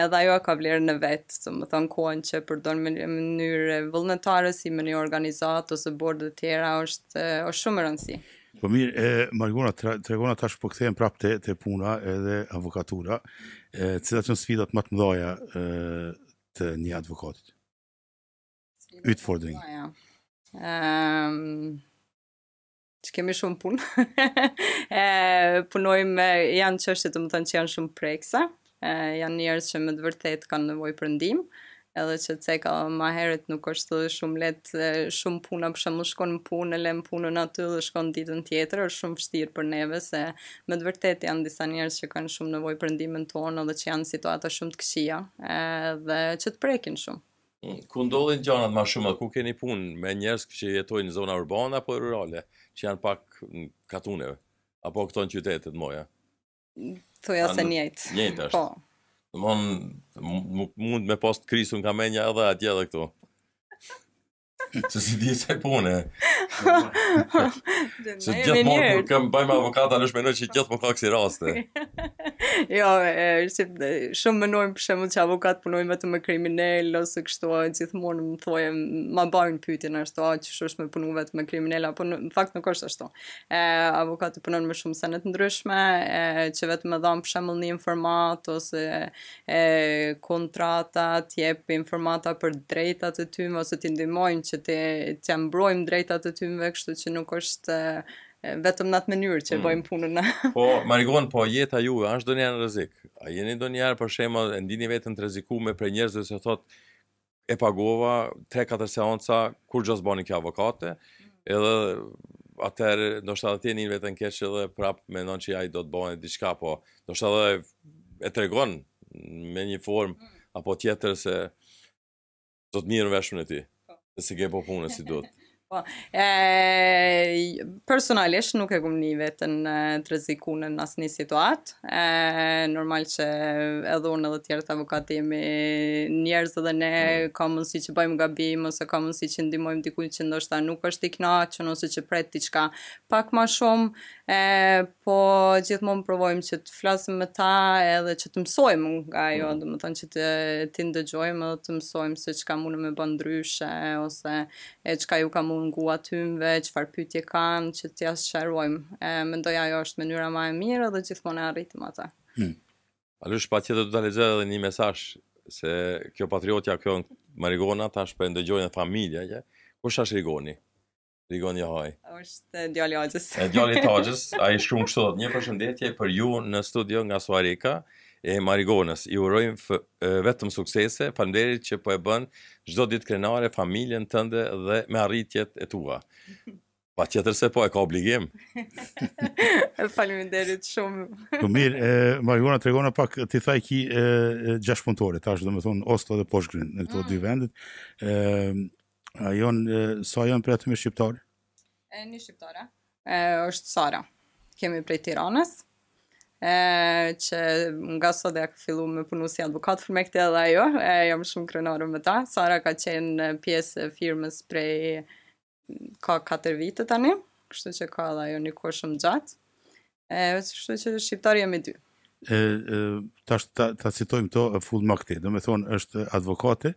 C: edhe ajo ka vlerë në vetë, të më thënë kohën që përdojnë më një mënyrë vëllënëtare si më një organizatë ose bordë dhe tjera, është, është shumë rëndësi.
A: Po mirë, e, Margona, të regona tash po këthejmë prapë të, të puna edhe avokatura, e, cita që në sfidat më të mdoja e, të një advokatit? utfordring.
C: Po, ja. Ehm um, çkemë shumë punë. e punoj me janë çështje të më thonë që janë shumë prekse, e, janë njerëz që më të vërtet kanë nevojë për ndihmë edhe që të seka ma heret nuk është të shumë let, shumë puna për shumë shkon në punë, në lem punën aty dhe shkon në tjetër, është shumë fështirë për neve, se më të vërtet janë disa njerës që kanë shumë nevoj për ndimin tonë, edhe që janë situata shumë të këshia, dhe që të prekin shumë.
B: Ku ndodhin gjanat ma shumë, ku keni punë me njerëz që jetojnë në zona urbana apo rurale, që janë pak katune apo këto në qytetet moja?
C: Të jasë e njëjtë. është. Po.
B: Dëmonë, mund me post krisu në kamenja edhe atje edhe këto. Se si di sa punë.
C: Se ti po më kam
B: bëj me avokata, nuk mënoj që gjithmonë ka kësi raste.
C: Jo, shumë mënoj për shembull që avokat punojnë vetëm me kriminal ose kështu, gjithmonë më thojë, ma bajnë pyetjen ashtu, a që është më punu vetëm me kriminal apo në fakt nuk është ashtu. E avokatët punojnë më shumë se në ndryshme, e që vetëm me dhan për shembull një informat ose e kontrata, ti jep informata për drejtat e tyre ose ti ndihmojnë që të të mbrojmë drejtat të ty kështu që nuk është vetëm në atë mënyrë që mm. bëjmë punën. po,
B: Marigon, po jeta ju është do në rëzik. A jeni do njerë për shema e ndini vetën të rëziku me pre njërës dhe se thot e pagova 3-4 seonca kur gjësë bani kja avokate edhe atër do shtë adhe tjeni vetën keqë edhe prap me ndonë që ja i do të bani diçka, po do shtë adhe e tregon me një form mm. apo tjetër se do të mirë në veshmën e ti. da se gebo punës si duhet.
C: Po, e, personalisht nuk e kum një vetën të rezikunë në asë një situatë. E, normal që edhe unë edhe tjerët avokatë jemi njerëz edhe ne, mm. ka mundësi që bëjmë gabim, ose ka mundësi që ndimojmë dikujtë që ndoshta nuk është i knaqë, që nëse që pretë t'i qka pak ma shumë, e, po gjithmonë provojmë që të flasëm me ta edhe që të mësojmë nga jo, mm. dhe më thonë që të, të ndëgjojmë edhe të mësojmë se që ka mundë me bëndryshe, ose e që ka ju ka mundë mungu atymve, qëfar pytje kanë, që t'ja shërojmë. E, mendoj ajo është mënyra ma e mirë dhe gjithmonë e arritëm ata. Hmm.
B: Alush, pa tjetër të t'a lezër edhe një mesash, se kjo patriotja, kjo në Marigona, ta është për po ndëgjojnë e familja, ja? kush është Rigoni? Rigoni Jahaj.
C: është djali Ajës. djali Ajës, a i shkru në kështot, një përshëndetje
B: për ju në studio nga Suarika, e Marigonës. i urojmë vetëm suksese, falemderit që po e bën çdo ditë krenare familjen tënde dhe me arritjet e tua. Pa tjetër se po e ka obligim.
C: Faleminderit shumë. Po mirë, e,
A: Tregona, të regona pak, ti thaj ki 6 punëtore, ta është dhe me thonë, osto dhe poshgrin në këto mm. dy vendet. E, a jonë, sa jonë për atëmi shqiptare?
C: E, një shqiptare, është Sara. Kemi prej Tiranës, e, që nga sot e ka fillu me punu si advokat për me këtë edhe ajo, e, jam shumë krenarë me ta. Sara ka qenë pjesë firmës prej ka 4 vite tani, kështu që ka edhe ajo një kohë shumë gjatë. E, kështu që shqiptarë jam e dy.
A: E, e, ta, ta, ta citojmë to full më këti, do me thonë është advokate,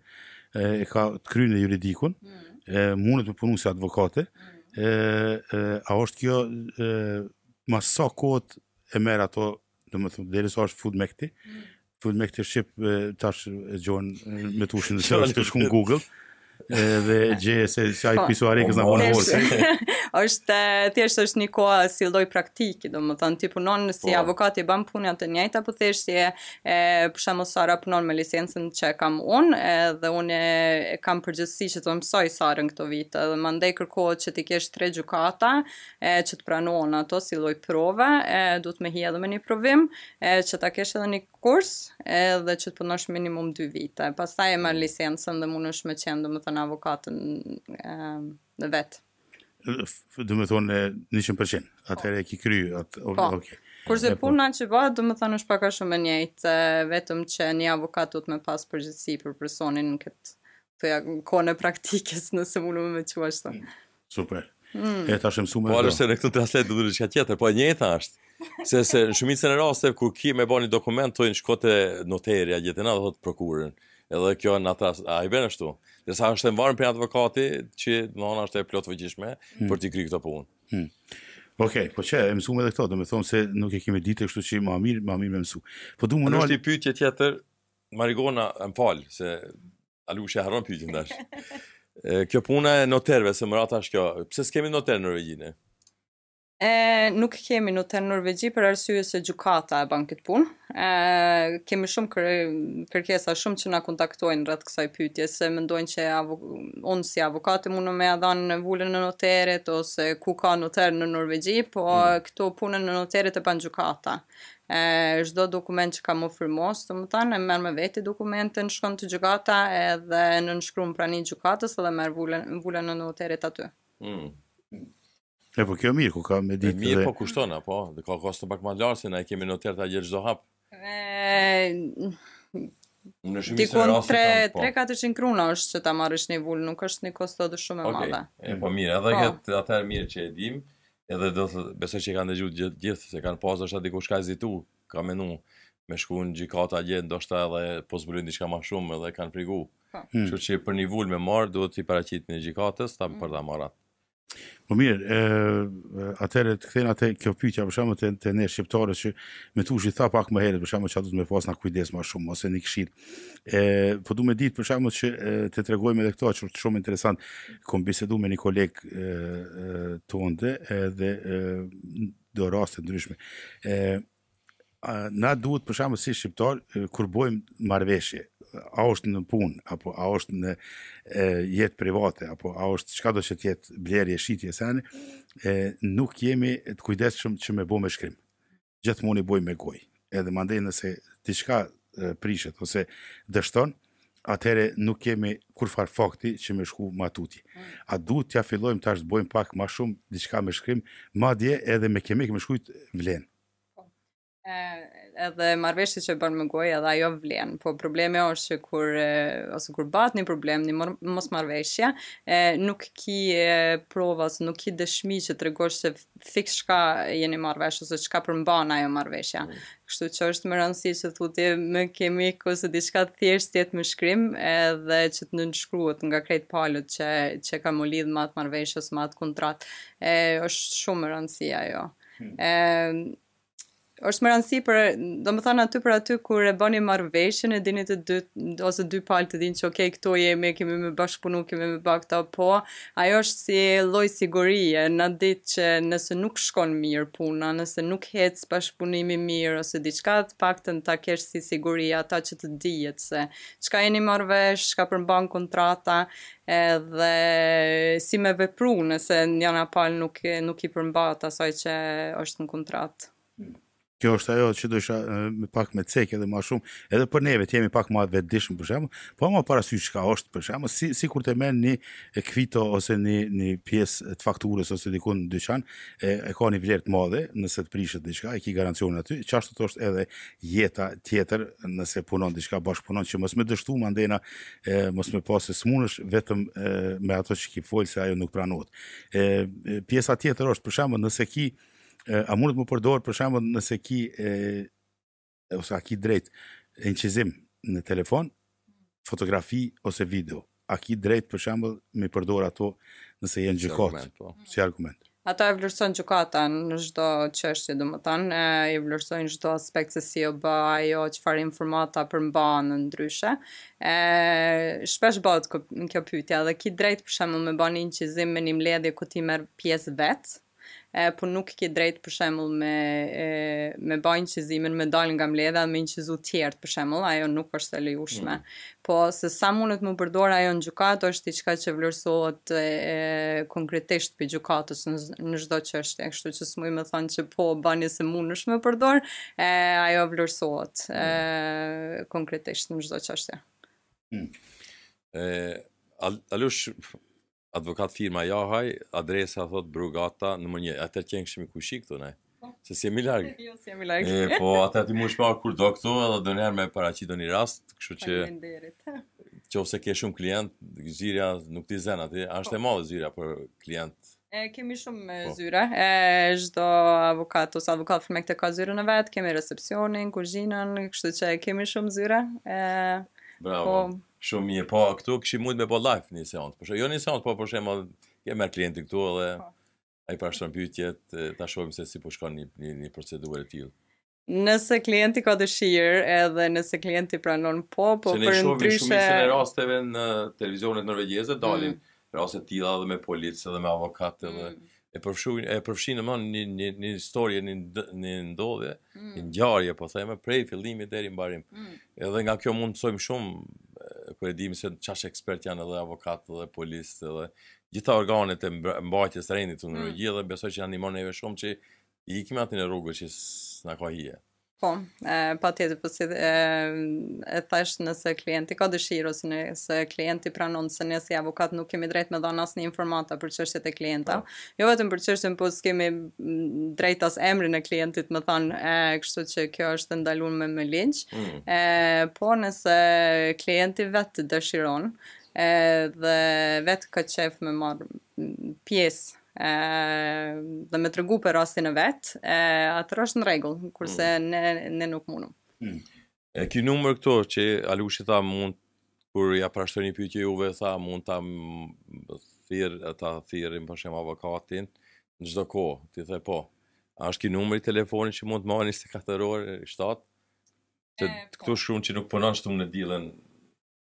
A: e, e ka të kryjnë e juridikun, mm. e, mundet me punu si advokate, mm. e, e, a është kjo e, sa kohët e merë ato, dhe më thëmë, dhe lësë është food me këtë. Mm. food me këtë shqip, tash e gjojnë me tushin, dhe shkën Google, edhe gjë se sa i po, pisu arek po, është në mors.
C: Është thjesht është një kohë si lloj praktiki, domethën ti punon si oh. Po. avokat i bën punën të njëjtë apo thjesht si e për shembull sa rapnon me licencën që kam unë edhe unë e kam përgjithësi që të mësoj sa rën këto vitë, dhe më ndej kërkohet që ti kesh tre gjukata e, që të pranojnë ato si lloj prove, duhet me hija dhe me një provim e, që ta kesh edhe një kurs edhe që të punosh minimum 2 vite. Pastaj e marr mm. licencën dhe mundesh me qendër domethën në avokatën në vetë. Dhe
A: me thonë në një përqenë, e ki kryu, atë, po. Okay. Kurse po.
C: puna që bëhet, do me thonë është pak a shumë e njëjtë, vetëm që një avokat du të më pas përgjithsi për personin në këtë të ja kone praktikës, nëse mundu me që ashtë. Mm, super. Mm. E
B: ta shumë sume. Po, alështë e në këtë të aslet, dhe që tjetër, po e njëta është. Se, se në shumicën e rastet, kur ki me bani një dokument, shkote noteria, a e na dhe të prokurën edhe kjo në ata, a i bërë ashtu. Dhe sa është e më varën për advokati, që në është e plotë vëgjishme hmm. për t'i kry këto punë.
A: Hmm. po që e mësu me dhe këto, dhe me thonë se nuk e kemi ditë, kështu që ma mirë, ma
B: mirë me mësu. Po du është i tjetër, Marigona, më falë, se alushe haron pyetjen në dash. kjo puna e noterve, se më ratash kjo, pse s'kemi noter në regjine?
C: E, nuk kemi në të Norvegji për arsye se gjukata e bankit pun. E, kemi shumë kër, kërkesa shumë që na kontaktojnë rrët kësaj pytje, se mendojnë që avu, unë si avokate mundu me adhanë në vullën në noteret, ose ku ka noter në Norvegji, po mm. këto punën në noteret e ban gjukata. E, shdo dokument që ka më firmos, të më tanë, e merë me veti dokumentin, shkon të gjukata edhe në nëshkru në prani Gjukatas edhe merë vullën, vullën në noteret aty.
B: Mm. E po
A: kjo mirë, ku ka me ditë
B: dhe... Mirë po kushton, apo? Dhe ka kosto pak ma lartë, se na e kemi në tërta gjërë zdo hapë. Në shumë së rrasë të
C: 3-400 kruna është që ta marrësh një vullë, nuk është një kosto të shumë e madhe. E po
B: mirë, edhe po. këtë atër mirë që e dim, edhe do të besoj që i kanë dhe gjithë gjithë se kanë pasë është ati ku shka zitu, ka menu, me shku në gjikata gjithë, do shta edhe po zbulin një shumë edhe kanë prigu. Që po. hmm. që për një vul me marr duhet të i gjikatës, ta për ta marrë
A: Po mirë, ë atëre të kthen atë kjo pyqa për shkak të, të shqiptarës që me tush i tha pak më herët për shkak çfarë do të pasë fosna kujdes më shumë ose në këshill. po duhet të ditë për shkak që e, të tregojmë edhe këto që është shumë interesant kom bisedu me një koleg të tonë edhe do raste ndryshme. ë na duhet për shembull si shqiptar kur bojmë marveshje, a është në punë apo a është në e, jetë private apo a është çka do të jetë blerje shitje së anë, nuk jemi të kujdesshëm që me bëmë shkrim. Gjithmonë i bojmë me gojë. Edhe mandej nëse diçka prishet ose dështon, atëre nuk kemi kurfar fakti që më shku matuti. A duhet ja fillojmë tash të bëjmë pak më shumë diçka me shkrim, madje edhe me kemik me shkujt vlen.
C: Eh, edhe marrveshjet që bën me gojë edhe ajo vlen. Po problemi është që kur e, eh, ose kur bëhet një problem, një mos marrveshje, e eh, nuk ki e, prova ose nuk ki dëshmi që tregosh se fik çka jeni marrvesh ose çka përmban ajo marrveshja. Mm. Kështu që është më rëndësi të thotë më kemik ose diçka të thjeshtë tet më shkrim edhe që të nënshkruhet nga krejt palët që që ka u lidh me atë marrveshje, me atë kontratë. është shumë rëndësish ajo. Mm është më rëndësi për, do më thënë aty për aty kur e bani marveshën e dinit të dy, ose dy palë të din që okej, okay, këto jemi, kemi me bashkëpunu, kemi me bak të apo, ajo është si loj sigurije, në ditë që nëse nuk shkon mirë puna, nëse nuk hecë bashkëpunimi mirë, ose diqka të pak të në ta kesh si sigurija, ta që të dijet se, që ka e një marvesh, që ka përmban kontrata, dhe si me vepru nëse njëna palë nuk, nuk i përmba asaj që është në kontratë.
A: Kjo është ajo që do me pak me cek edhe më shumë, edhe për neve t'jemi pak më vetëdijshëm për shemë, po më para sy çka është për shemë, si sikur të menë një kvito ose një një pjesë të fakturës ose diku në dyqan, e, e ka një vlerë të madhe, nëse të prishet diçka, e ke garancionin aty, çashtu të është edhe jeta tjetër, nëse punon diçka punon që mos më dështu mandena, e, mos më pas se smunësh vetëm me ato që ki se ajo nuk pranohet. E, pjesa tjetër është për nëse ki a mund të më përdor për shembull nëse ki e ose a ki drejt incizim në telefon, fotografi ose video. A ki drejt për shembull me përdor ato nëse janë gjokat, si po, si argument.
C: Ata e vlerësojnë gjokata në çdo çështje, domethënë e i vlerësojnë çdo aspekt se si u bë ajo, çfarë informata përmban ndryshe. Ë shpesh bëhet kjo pyetja, dhe ki drejt për shembull me bani incizim me një mbledhje ku ti merr pjesë vetë e, po nuk ke drejt për shembull me e, me bën çezimin me dal nga mbledha me një çezu tjetër për shembull ajo nuk është e lejushme. mm. po se sa mundet më përdor ajo në gjykatë është diçka që vlerësohet konkretisht për gjukatës në çdo çështje kështu që s'mui me thonë se po bani se është më përdor e, ajo vlerësohet mm. konkretisht në çdo çështje mm.
B: e... Alush, advokat firma Jahaj, adresa thot Brugata, në më një, atër qenë këshmi ku këtu, ne? Se si jemi largë.
C: jo, si jemi largë. po, atër ti mu
B: shpa kur do këtu, edhe do njerë me paraqitoni një rast, kështu që... që ose ke shumë klient, zyra nuk ti zën ati, ashtë e po. madhe zyra për klient.
C: E, kemi shumë po. zyra, e, shdo avokat ose avokat këte ka zyra në vetë, kemi recepcionin, kuzhinën, kështu që kemi shumë zyra. E, Bravo. Po.
B: Shumë mirë. Po këtu kishim shumë me po live në sesion. Por jo në seant po për shembull, kemë klientë këtu edhe po. ai pa shton pyetjet, ta shohim se si po shkon një një, një procedurë e tillë.
C: Nëse klienti ka dëshirë, edhe nëse klienti pranon po, po për ndryshe. Ne shumë se në
B: rasteve në televizionet norvegjeze dalin mm. raste të tilla edhe me policë edhe me avokatë edhe mm e përfshin e përfshin më një një një histori një një ndodhe, mm. një ngjarje po them prej fillimit deri në mbarim. Mm. Edhe nga kjo mund të sojm shumë ku e dimi se çash ekspert janë edhe avokatë dhe policë dhe gjitha organet e mbajtjes rendit të mm. dhe besoj që janë ndihmon neve shumë që i ikim atin e rrugës që na ka hije.
C: Po, e, pa tjetë, po si e, e thesht nëse klienti ka dëshirë, ose nëse klienti pranon se nëse avokat nuk kemi drejt me dhanë asë një informata për qështet e klienta. Pa. Po. Jo vetëm për qështet, po së kemi mm, drejt asë emrin e klientit me thanë, e, kështu që kjo është ndalun me më linqë, mm. po nëse klienti vetë dëshiron, dhe vetë ka qef me marë mm, pjesë e, ehm, dhe me të rëgu për rastin e vetë, e, atër është në regullë, kurse mm. ne, ne nuk mundum.
B: Mm. E ki numër këto që Alushi tha mund, kur ja prashtër një pyetje juve, tha mund ta thirë, ta thirë, më përshem avokatin, në kohë, ti the po, a është ki numri i telefonin që mund të marrni njështë e 4 orë, 7, këtu shumë që nuk punon që në dilën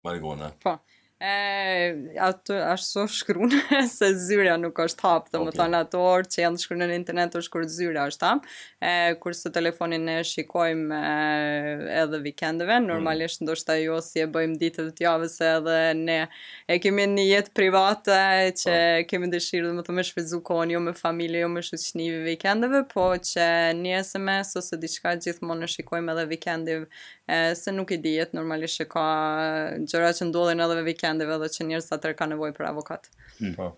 B: marigona.
C: Po, E, ato është so shkrunë, se zyra nuk është hapë, dhe okay. më thonë ato orë që janë shkrunë në internet, është kur zyra është hapë, e, kur së telefonin e shikojmë edhe vikendeve, mhm. normalisht mm. ndoshta jo si e bëjmë ditët të javës se edhe ne e kemi një jetë private, që po. kemi dëshirë dhe më thonë me shpizu konë, jo me familje, jo me shushnivi vikendeve, po që një SMS ose diçka gjithmonë në shikojmë edhe vikendeve, e, se nuk i dihet normalisht që ka gjëra që ndodhen edhe në vikendeve edhe që njerëzit atë kanë nevojë për avokat.
A: Mm. Po.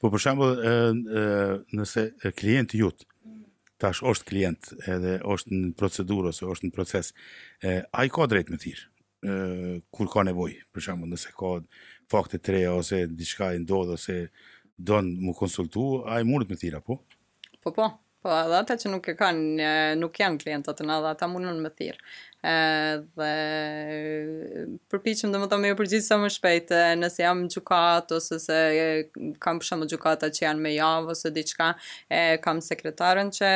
A: Po për shembull, ë nëse klienti jut tash është klient edhe është në procedurë ose është në proces, e, ai ka drejt me tij kur ka nevoj, për shumë, nëse ka fakte tre, ose diçka i ndodhë, ose donë mu konsultu, a i mundët me tira, po?
C: Po, po, po, dhe ata që nuk e kanë, nuk janë klientat në adha, ata mundën me tira dhe përpiqem dhe më të mirë përgjithë sa më shpejt nëse jam gjukat ose se kam përshamë gjukata që janë me javë ose diqka e, kam sekretarën që,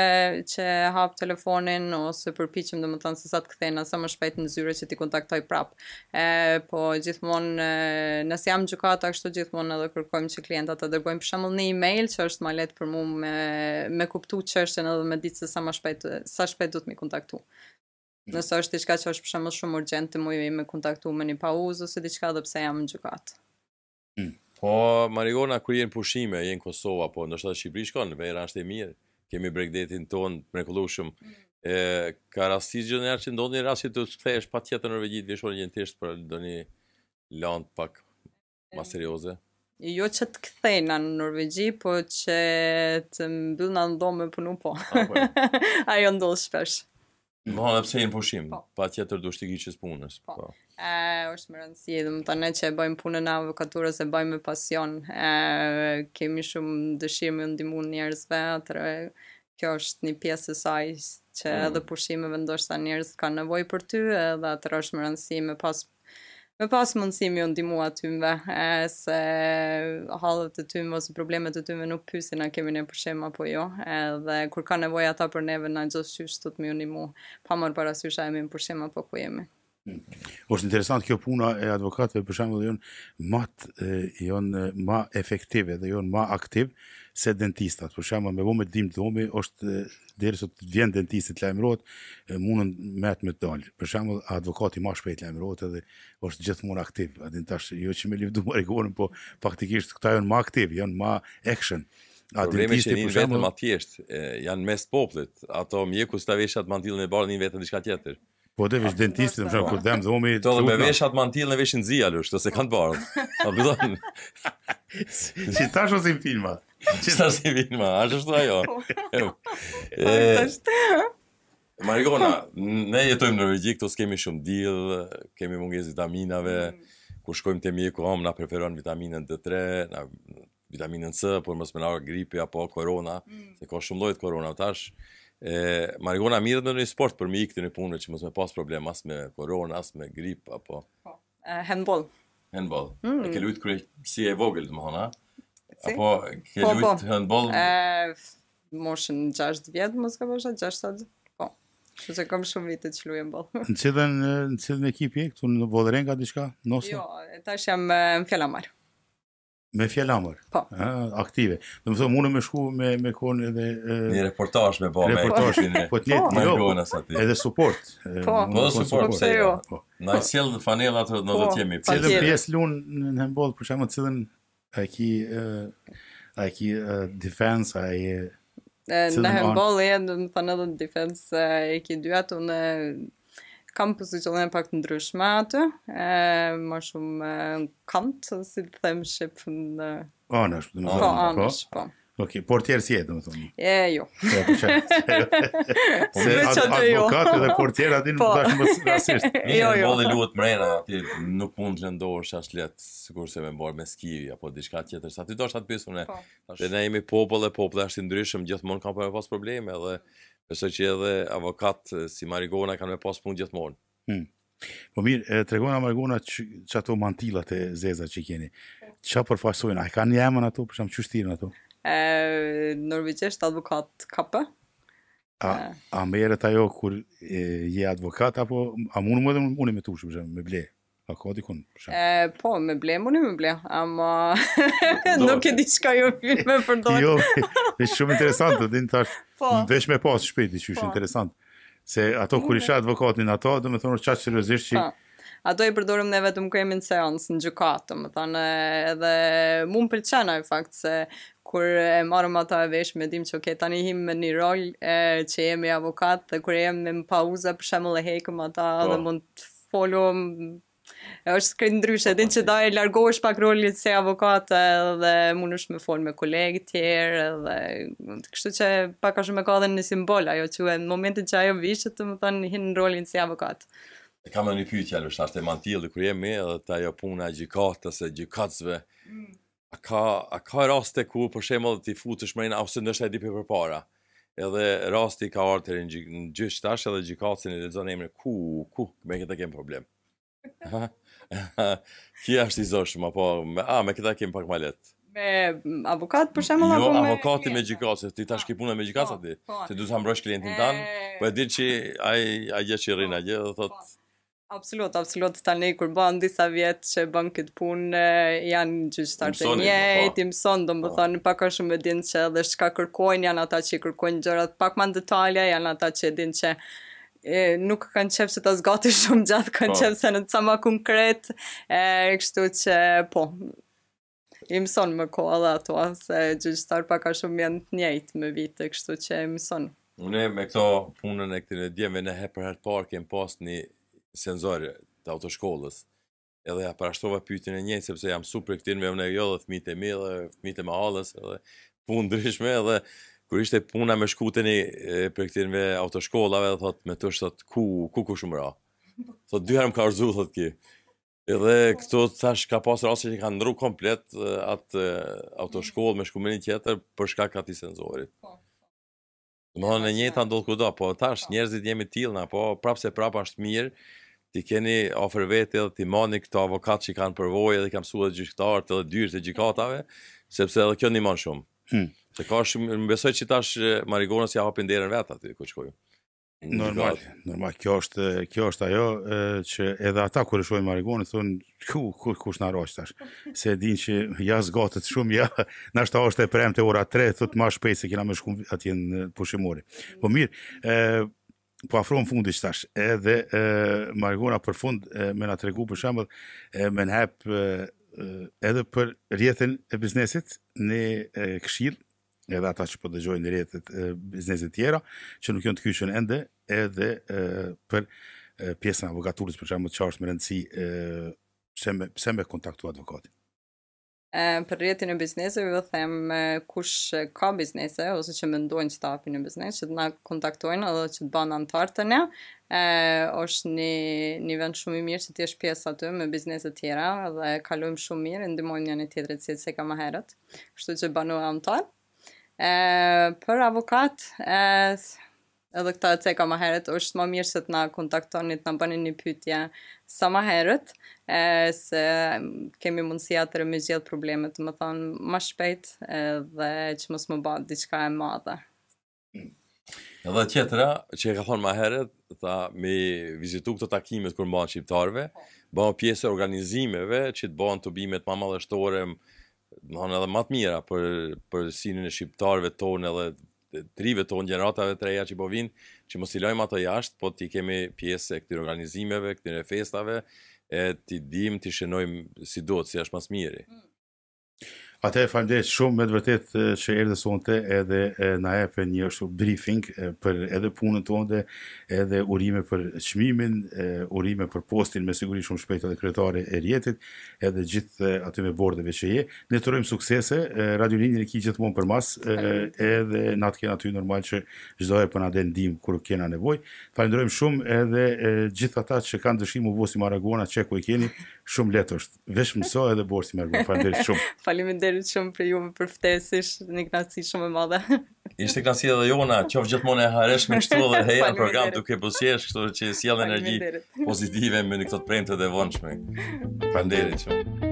C: që hap telefonin ose përpiqem dhe më të nëse sa të këthena sa më shpejt në zyre që ti kontaktoj prap e, po gjithmonë nëse jam gjukata kështu gjithmonë edhe kërkojmë që klientat të dërgojmë përshamë një email që është ma letë për mu me, me kuptu qështën edhe me ditë se sa më shpejt, sa shpejt të Mm. Nëse është diçka që është për shembull shumë urgjente, më jemi me kontaktu me një pauzë ose diçka do pse jam në gjokat.
B: Mm. Po Marigona kur jeni pushime, jeni në Kosovë apo ndoshta në Shqipëri shkon, në vera është e mirë. Kemi bregdetin ton mrekullueshëm. Mm. Ë ka rasti që ne arsim ndonjë rasti të thësh patjetër në Norvegji të vesh një test për doni lënd pak më serioze.
C: Jo që të këthejna në Norvegji, po që të mbëllë në ndonë me punu po. Ah, po. Ajo shpesh.
B: Po, edhe pse pushim, pa, po. pa tjetër duhet të gjiçes punës. Po. po.
C: është më rëndësi, më të ne që e bëjmë punën në avokaturës e bëjmë me pasion. Ë, kemi shumë dëshirë me ndihmën njerëzve, atërë kjo është një pjesë e saj që mm. edhe pushimeve ndoshta njerëz kanë nevojë për ty, edhe atërë është më rëndësi me pas Me pas mundësi më ndihmu aty më se halët të tym ose problemet të tym nuk pyesin na kemi ne për apo jo. Edhe kur ka nevojë ata për neve në çdo çështë të më ndihmu pa marr para a shajem për shemb apo ku jemi. Hmm.
A: interesant kjo puna e advokatëve për shembull janë më janë më efektive dhe janë më aktiv se dentistat. Për shembull, me vëmë dim dhomi është derisa të vjen dentisti të lajmërohet, mundën me atë me dal. Për shembull, advokati më shpejt lajmërohet edhe është gjithmonë aktiv. A din tash jo që me lidh marikonën, po faktikisht këta janë më aktiv, janë më action. A din ti se për shembull më
B: janë mes popullit, ato mjeku stavesha të mandillën e barë, në vetë diçka tjetër. Po dhe vesh dentistin, më shumë, kur dhe më të Do dhe me vesh atë mantil në vesh në zi, alu, shtë se kanë të barët. A bidon... Që ta shumë si filma? Që ta si filma? A shumë ajo? E... ne jetojmë në Rëgjik, tos kemi shumë dilë, kemi munges vitaminave, mm. ku shkojmë të mjeku omë, na preferon vitaminën D3, na vitaminën C, por mësë më nga gripi, apo korona, mm. se ka shumë lojtë korona, tash e marigona mirë në një sport për mi këtë në punë që mos më pas problem as me korona, as me grip apo po handball handball mm. e ke luajtur kur si e vogël të mëna si? apo ke po, luajtur po. handball
C: moshën 6 vjet mos ka bësha 6 po kjo që kam shumë vitë të luajm ball në
A: cilën në cilën ekip je këtu në Vollrenga diçka nëse jo
C: tash jam në Fjalamar
A: Me fjellamër? Po. Aktive. Do më thëmë, unë me shku me, me kon
B: edhe... E, një reportaj me bo, reportaj, me e shkine. Po, jo, po, po, edhe support. Po, jo. po, po, support, po, jo. Na sjell në fanel atë në do jemi. Po, cilën pjesë
A: lunë në hembol, për shemë, cilën a ki... a ki defense, a
C: Në hembol e në thënë në defense e ki dyatë, në kam pozicione pak të ndryshme aty, e, më shumë në kant, si të them shqip në...
A: Anësh, të nëzorë, po, anësh, po. po. Ok, portier si e, dhe më thonë.
C: E, jo. Po, po, se veç atë jo. Advokat edhe portier atin nuk dashë më rasisht. jo, jo. Në luët
B: mrena, ti nuk mund të lëndohë shash letë, së kur se me mbarë me skivi, apo diçka tjetër, sa ti do shatë pysu, ne. Po. Dhe ne jemi popële, popële, ashtë ndryshëm, gjithmonë kam për me pas probleme, dhe është që edhe avokat si Marigona kanë me pas punë gjithmonë.
A: Hmm. Po mirë, tregojnë a Marigona që ato mantilat e zezat që i keni. Qa përfasojnë? A i ka një emën ato? Përsham që shtirën ato?
C: Norveqesht avokat kapë.
A: A, a merët ajo kur e, je avokat, apo a munë më dhe munë me tushë, përsham, me blejë? A ka dikun?
C: E, po, me ble, më një me ble, ama nuk e di jo film me përdojnë. jo,
A: e shumë interesant, të din tash, po. vesh me pas shpejt, i që është po. interesant. Se ato kur isha advokatin ato, dhe me thonë qa që rëzisht që... Po.
C: Ato i përdorëm ne vetëm kremin seans në gjukatë, më thonë, edhe mu më përqena e fakt se kur e marëm ato e vesh me dim që okay, tani him me një rol e, që jemi avokat dhe kur jemi me pauza për shemë le ata po. dhe mund të është krejt ndryshe, din që dojë largohesh pak rolit se avokate dhe mund është me fonë me kolegë tjerë dhe kështu që pak është me ka dhe një simbol, ajo që e në momentin që ajo vishë të më thënë hinë në rolin se avokatë.
B: E kam në një pyjtja, lë shtë ashtë e mantilë, kërë jemi edhe të ajo puna e gjikatës e gjikatësve, mm. a ka, a ka raste ku për shemë dhe t'i futë të shmërinë, a ose nështë e dipi për para? Edhe rasti ka artër në gjyshtash edhe gjikatësin e zonë ku, ku, me këtë kemë problem. Ki është i zoshma, po, me, a, me këta kemë pak ma letë.
C: Me mm, avokat për shemë Jo, avokati me,
B: avokati me gjikasë, ti ta shki punë me gjikasë ati, po, po. se du të hambrosh klientin tanë, eh. po e ditë që ai gje që rinë aje dhe thotë... Po.
C: Absolut, absolut, të tani kur bënë disa vjetë që banë këtë punë, janë gjyqtarë të njej, ti mësonë, do më thonë, pak është më dinë që edhe shka kërkojnë, janë ata që i kërkojnë gjërat pak më në detalja, janë ata që dinë që nuk kanë qefë që të zgati shumë gjatë, kanë po. qefë se në të sama konkret, e kështu që po, i mëson më koha dhe ato, se gjyqtar pak ka shumë janë të njëjtë më vitë, kështu që i mëson.
B: Une me këto punën e këtë në djemë, në hepër hertë parë kemë pas një senzor të autoshkollës, edhe ja parashtova pyetjen e njëjtë sepse jam super me unë jo dhe fëmijët e mi dhe fëmijët e mahalles edhe punë ndryshme edhe kur ishte puna me shkuteni për këtë në autoshkollave, dhe thot, me tërsh, thot, ku, ku ku shumë ra? Thot, dy më ka rëzu, thot ki. Edhe këto thash ka pasur rase që kanë ndru komplet atë autoshkollë me shkumën tjetër për shkak të sensorit. Po. Do të thonë në njëta ndodh kudo, po tash njerëzit jemi të tillë na, po prapse prapa është mirë ti keni ofër vetë edhe ti mani këto avokat që kanë përvojë dhe kanë mësuar gjyqtarët edhe dyrt e gjykatave, sepse edhe kjo ndihmon shumë. Hmm. Se ka shumë, më besoj që tash Marigona si hapin derën vet aty ku shkoj. Normal,
A: normal. Kjo është, kjo është ajo e, që edhe ata kur shojnë marigonë, thon ku kush na rrosh tash. Se din që ja zgatet shumë ja. Na është e premte ora 3, thutë më shpejt se kina më shkum aty në pushimori Po mirë, e po afrom fundi tash edhe e për fund më na tregu për shembull me më hap edhe për rjetën e biznesit në këshill edhe ata që po dëgjojnë rrjetet e bizneset tjera që nuk janë të kyçën ende edhe e, për pjesën e avokaturës për shembull të është më rëndësi e, pse me pse me kontaktu avokatin
C: për rrjetin e bizneset vë jo them kush ka biznese ose që mendojnë që ta hapin një biznes që të na kontaktojnë edhe që të bëjnë antar të ne e, është një, një vend shumë i mirë që ti jesh pjesë aty me bizneset tjera dhe kalujmë shumë mirë, ndimojmë njëri tjetrin se ka herët. kështu që banu e për avokat, e, edhe këta të ka ma herët, është më mirë se të na kontaktoni, të na bëni një pytje sa ma herët, e, se kemi mundësia të rëmi gjithë problemet, më thonë, ma shpejt, e, dhe që mos më bëtë diçka e madhe.
B: Edhe tjetëra, që e ka thonë ma herët, ta me vizitu këto takimet kërë mba në shqiptarve, bëmë pjesë organizimeve që të bëmë të bimet ma madhështore, më thonë edhe më të mira për për sinin e shqiptarëve tonë edhe trive tonë gjeneratave të reja që po vinë, që mos i lajmë ato jashtë, po ti kemi pjesë e këtyre organizimeve, këtyre festave, e ti dim, ti shënojmë si do të, si është mas mirë. Mm.
A: Atë falendes shumë me vërtet që erdhe sonte edhe na jepën një ashtu briefing për edhe punën tonë, edhe urime për çmimin, urime për postin me siguri shumë shpejt edhe kryetari e rjetit, edhe gjithë aty me bordeve që je. Ne të urojmë suksese, radio linja e kia gjithmonë për mas, edhe natë kanë aty normal që çdo herë po na den ndihmë kur kena nevojë. Falenderojmë shumë edhe gjithë ata që kanë dëshirë u vosi Maragona, çeku i keni, shumë lehtë është. edhe borsi Maragona.
C: Falenderoj shumë. Faleminderit faleminderit shumë për juve për ftesish, një knatësi shumë e madhe.
B: Ishte knatësi edhe jona, qof gjithmonë e harresh me këtu dhe heja në program duke posjesh, kështu që sjell energji pozitive me këto të premte të vonshme. Panderit shumë.